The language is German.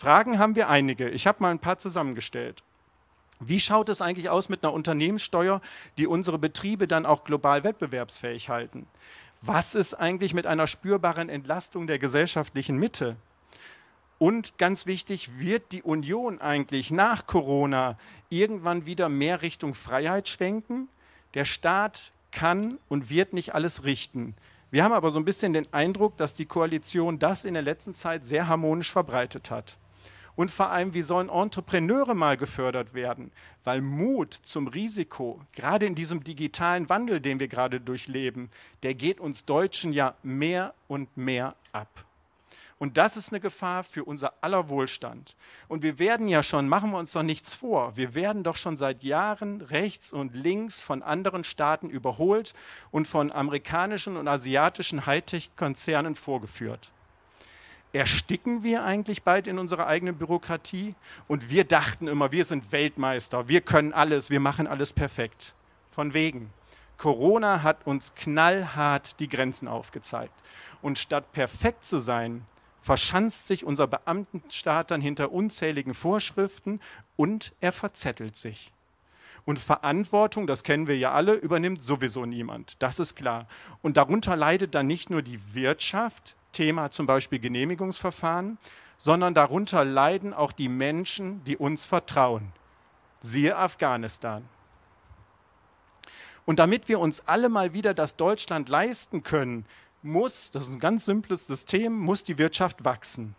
Fragen haben wir einige. Ich habe mal ein paar zusammengestellt. Wie schaut es eigentlich aus mit einer Unternehmenssteuer, die unsere Betriebe dann auch global wettbewerbsfähig halten? Was ist eigentlich mit einer spürbaren Entlastung der gesellschaftlichen Mitte? Und ganz wichtig, wird die Union eigentlich nach Corona irgendwann wieder mehr Richtung Freiheit schwenken? Der Staat kann und wird nicht alles richten. Wir haben aber so ein bisschen den Eindruck, dass die Koalition das in der letzten Zeit sehr harmonisch verbreitet hat. Und vor allem, wie sollen Entrepreneure mal gefördert werden? Weil Mut zum Risiko, gerade in diesem digitalen Wandel, den wir gerade durchleben, der geht uns Deutschen ja mehr und mehr ab. Und das ist eine Gefahr für unser aller Wohlstand. Und wir werden ja schon, machen wir uns doch nichts vor, wir werden doch schon seit Jahren rechts und links von anderen Staaten überholt und von amerikanischen und asiatischen Hightech-Konzernen vorgeführt ersticken wir eigentlich bald in unserer eigenen Bürokratie? Und wir dachten immer, wir sind Weltmeister, wir können alles, wir machen alles perfekt. Von wegen. Corona hat uns knallhart die Grenzen aufgezeigt. Und statt perfekt zu sein, verschanzt sich unser Beamtenstaat dann hinter unzähligen Vorschriften und er verzettelt sich. Und Verantwortung, das kennen wir ja alle, übernimmt sowieso niemand. Das ist klar. Und darunter leidet dann nicht nur die Wirtschaft, Thema zum Beispiel Genehmigungsverfahren, sondern darunter leiden auch die Menschen, die uns vertrauen. Siehe Afghanistan. Und damit wir uns alle mal wieder das Deutschland leisten können, muss, das ist ein ganz simples System, muss die Wirtschaft wachsen.